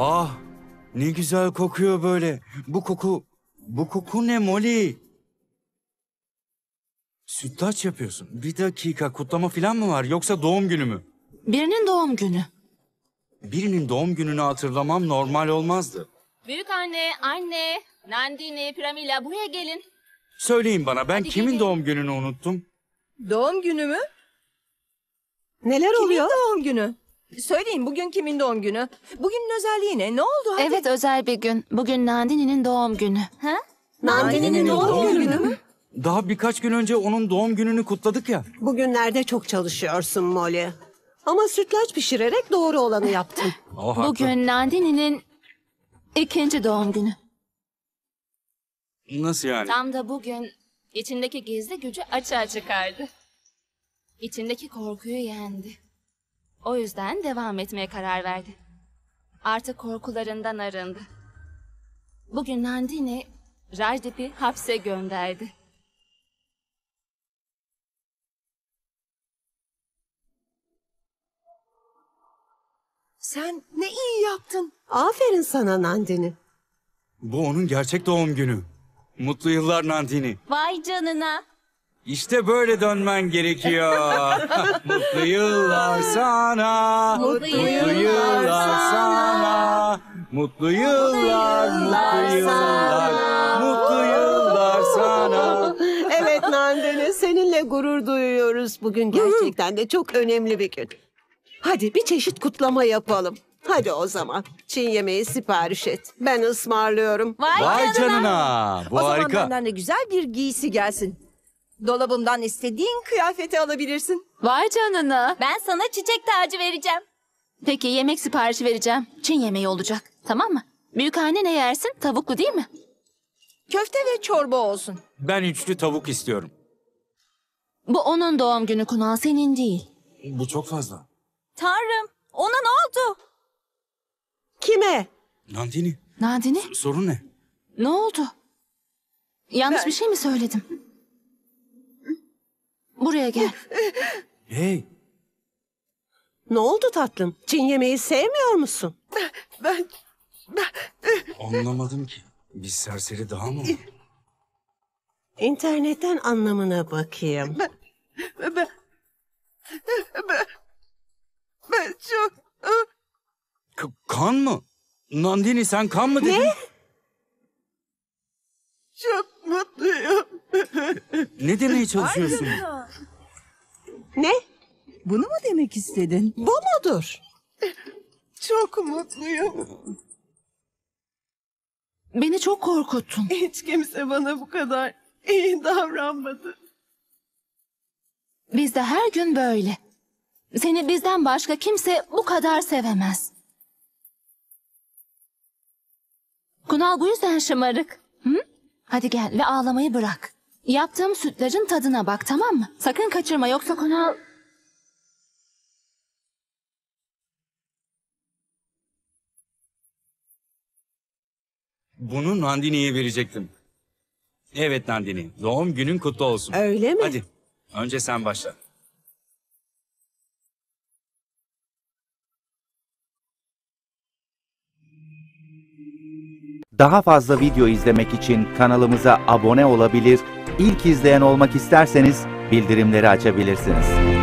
Ah ne güzel kokuyor böyle. Bu koku, bu koku ne Molly? Sütlaç yapıyorsun. Bir dakika kutlama falan mı var yoksa doğum günü mü? Birinin doğum günü. Birinin doğum gününü hatırlamam normal olmazdı. Büyük anne, anne, Nandini, Piramila buraya gelin. Söyleyin bana ben Hadi kimin gelin. doğum gününü unuttum? Doğum günü mü? Neler Kimin oluyor? doğum günü? Söyleyin bugün kimin doğum günü? Bugünün özelliği ne? Ne oldu? Hadi. Evet özel bir gün. Bugün Nandini'nin doğum günü. Ha? Nandini'nin doğum günü mü? Daha birkaç gün önce onun doğum gününü kutladık ya. Bugünlerde çok çalışıyorsun Molly. Ama sütlaç pişirerek doğru olanı yaptın. O Bugün Nandini'nin ikinci doğum günü. Nasıl yani? Tam da bugün içindeki gizli gücü açığa çıkardı. İçindeki korkuyu yendi. O yüzden devam etmeye karar verdi. Artık korkularından arındı. Bugün Nandini Rajdip'i hapse gönderdi. Sen ne iyi yaptın. Aferin sana Nandini. Bu onun gerçek doğum günü. Mutlu yıllar Nandini. Vay canına. İşte böyle dönmen gerekiyor. Mutlu yıllar sana. Mutlu yıllar sana. Mutlu yıllar, mutlu yıllar. Mutlu yıllar sana. Evet Nandene seninle gurur duyuyoruz. Bugün gerçekten de çok önemli bir gün. Hadi bir çeşit kutlama yapalım. Hadi o zaman. Çin yemeği sipariş et. Ben ısmarlıyorum. Vay, Vay canına. Bu o zaman benden de güzel bir giysi gelsin. Dolabımdan istediğin kıyafeti alabilirsin. Vay canına. Ben sana çiçek tacı vereceğim. Peki yemek siparişi vereceğim. Çin yemeği olacak. Tamam mı? Büyükhanne ne yersin? Tavuklu değil mi? Köfte ve çorba olsun. Ben üçlü tavuk istiyorum. Bu onun doğum günü Kunal senin değil. Bu çok fazla. Tanrım ona ne oldu? Kime? Nandini Nadine sorun ne? ne oldu? Yanlış Ben- bir şey mi söyledim? Buraya gel. Hey. Ne oldu tatlım? Çin yemeği sevmiyor musun? Ben... ben... Anlamadım ki. Biz serseri daha mı? İnternetten anlamına bakayım. Ben... Ben... Ben, ben, çok... K kan mı? Nandini sen kan mı dedin? Ne? Çok mutluyum. Ne demeye çalışıyorsun? Ayrılın. Ne? Bunu mu demek istedin? Bu mudur? Çok mutluyum. Beni çok korkuttun. Hiç kimse bana bu kadar iyi davranmadı. Biz de her gün böyle. Seni bizden başka kimse bu kadar sevemez. Kunal bu yüzden şımarık. Hı? Hadi gel ve ağlamayı bırak. Yaptığım sütlacın tadına bak tamam mı? Sakın kaçırma yoksa konu... Bunu Nandini'ye verecektim. Evet Nandini, doğum günün kutlu olsun. Öyle mi? Hadi, önce sen başla. Daha fazla video izlemek için kanalımıza abone olabilir ilk izleyen olmak isterseniz bildirimleri açabilirsiniz.